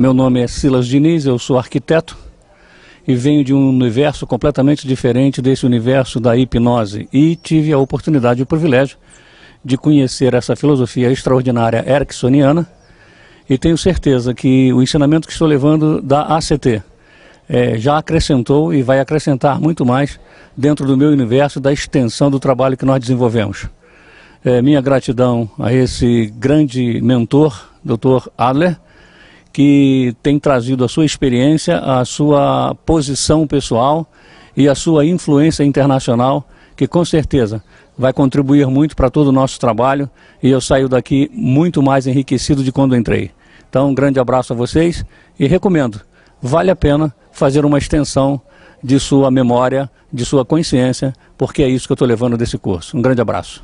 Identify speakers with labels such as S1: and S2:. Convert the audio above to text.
S1: Meu nome é Silas Diniz, eu sou arquiteto e venho de um universo completamente diferente desse universo da hipnose e tive a oportunidade e o privilégio de conhecer essa filosofia extraordinária ericksoniana e tenho certeza que o ensinamento que estou levando da ACT é, eh, já acrescentou e vai acrescentar muito mais dentro do meu universo da extensão do trabalho que nós desenvolvemos. É, minha gratidão a esse grande mentor, Dr. Adler, que tem trazido a sua experiência, a sua posição pessoal e a sua influência internacional, que com certeza vai contribuir muito para todo o nosso trabalho e eu saio daqui muito mais enriquecido de quando entrei. Então, um grande abraço a vocês e recomendo, vale a pena fazer uma extensão de sua memória, de sua consciência, porque é isso que eu estou levando desse curso. Um grande abraço.